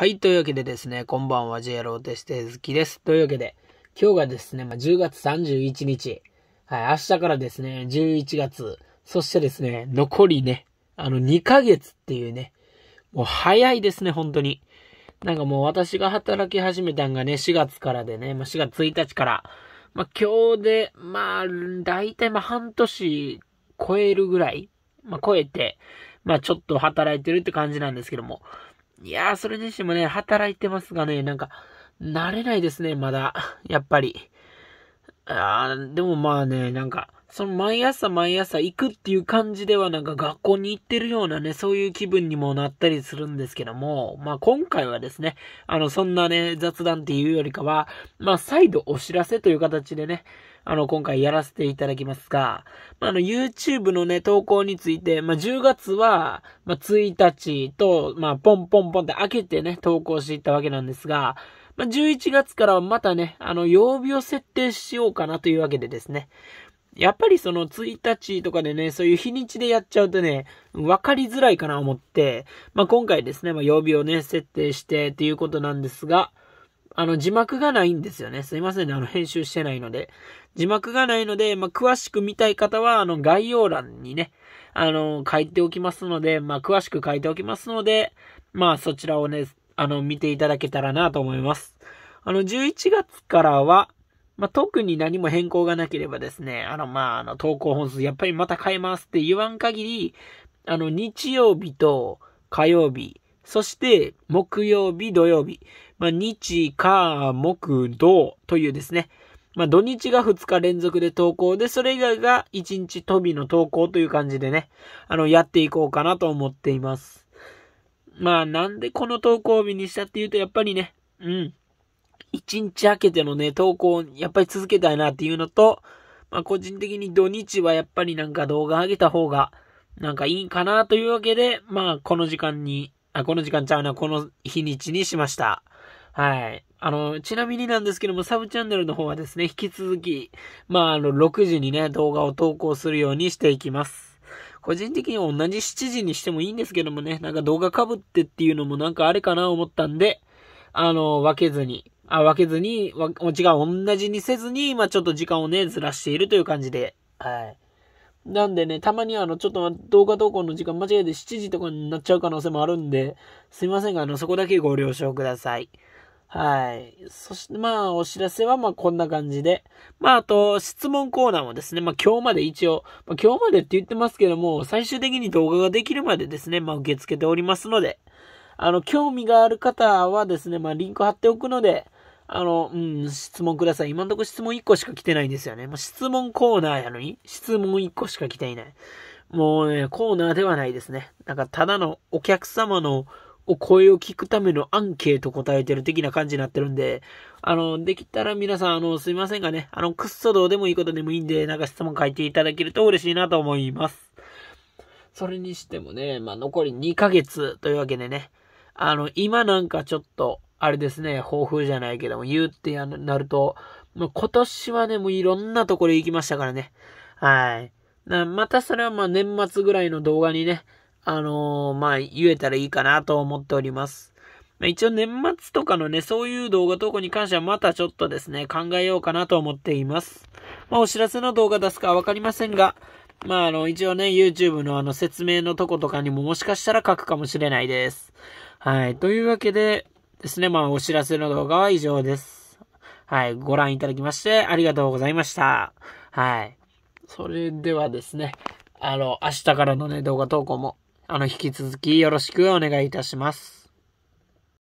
はい。というわけでですね、こんばんは、J ローテステズキです。というわけで、今日がですね、まあ、10月31日。はい。明日からですね、11月。そしてですね、残りね、あの、2ヶ月っていうね、もう早いですね、本当に。なんかもう私が働き始めたんがね、4月からでね、まあ、4月1日から。まあ、今日で、まあ、大体まあ、半年超えるぐらい。まあ、超えて、まあ、ちょっと働いてるって感じなんですけども。いやー、それ自身もね、働いてますがね、なんか、慣れないですね、まだ。やっぱり。あー、でもまあね、なんか、その毎朝毎朝行くっていう感じではなんか学校に行ってるようなね、そういう気分にもなったりするんですけども、まあ今回はですね、あのそんなね、雑談っていうよりかは、まあ再度お知らせという形でね、あの今回やらせていただきますが、まああの YouTube のね、投稿について、まあ10月は、まあ1日と、まあポンポンポンって開けてね、投稿していったわけなんですが、まあ、11月からはまたね、あの、曜日を設定しようかなというわけでですね。やっぱりその1日とかでね、そういう日にちでやっちゃうとね、分かりづらいかな思って、まあ、今回ですね、まあ、曜日をね、設定してっていうことなんですが、あの、字幕がないんですよね。すいませんね。あの、編集してないので。字幕がないので、まあ、詳しく見たい方は、あの、概要欄にね、あの、書いておきますので、まあ、詳しく書いておきますので、まあ、そちらをね、あの、見ていただけたらなと思います。あの、11月からは、まあ、特に何も変更がなければですね、あの、まあ、あの、投稿本数、やっぱりまた変えますって言わん限り、あの、日曜日と火曜日、そして木曜日、土曜日、まあ、日、火、木、土というですね、まあ、土日が2日連続で投稿で、それ以外が1日飛びの投稿という感じでね、あの、やっていこうかなと思っています。まあ、なんでこの投稿日にしたっていうと、やっぱりね、うん。一日明けてのね、投稿、やっぱり続けたいなっていうのと、まあ個人的に土日はやっぱりなんか動画上げた方が、なんかいいかなというわけで、まあこの時間に、あ、この時間ちゃうな、この日にちにしました。はい。あの、ちなみになんですけども、サブチャンネルの方はですね、引き続き、まあ、あの、6時にね、動画を投稿するようにしていきます。個人的に同じ7時にしてもいいんですけどもね、なんか動画かぶってっていうのもなんかあれかな思ったんで、あの、分けずにあ分けずに、ち間ん同じにせずに、まちょっと時間をね、ずらしているという感じで、はい。なんでね、たまにあの、ちょっと動画投稿の時間間違えて7時とかになっちゃう可能性もあるんで、すいませんが、あの、そこだけご了承ください。はい。そして、まあ、お知らせは、まあ、こんな感じで。まあ、あと、質問コーナーもですね、まあ、今日まで一応、まあ、今日までって言ってますけども、最終的に動画ができるまでですね、まあ、受け付けておりますので、あの、興味がある方はですね、まあ、リンク貼っておくので、あの、うん、質問ください。今んとこ質問1個しか来てないんですよね。もう質問コーナーやのに、質問1個しか来ていない。もうね、コーナーではないですね。なんか、ただのお客様のお声を聞くためのアンケート答えてる的な感じになってるんで、あの、できたら皆さん、あの、すいませんがね、あの、くっそどうでもいいことでもいいんで、なんか質問書いていただけると嬉しいなと思います。それにしてもね、まあ、残り2ヶ月というわけでね、あの、今なんかちょっと、あれですね、抱負じゃないけども、言うってやなると、もう今年はね、もういろんなところ行きましたからね。はい。またそれはまあ年末ぐらいの動画にね、あのー、まあ言えたらいいかなと思っております。まあ、一応年末とかのね、そういう動画投稿に関してはまたちょっとですね、考えようかなと思っています。まあお知らせの動画出すかわかりませんが、まああの一応ね、YouTube のあの説明のとことかにももしかしたら書くかもしれないです。はい。というわけで、ですね。まあ、お知らせの動画は以上です。はい。ご覧いただきまして、ありがとうございました。はい。それではですね、あの、明日からのね、動画投稿も、あの、引き続きよろしくお願いいたします。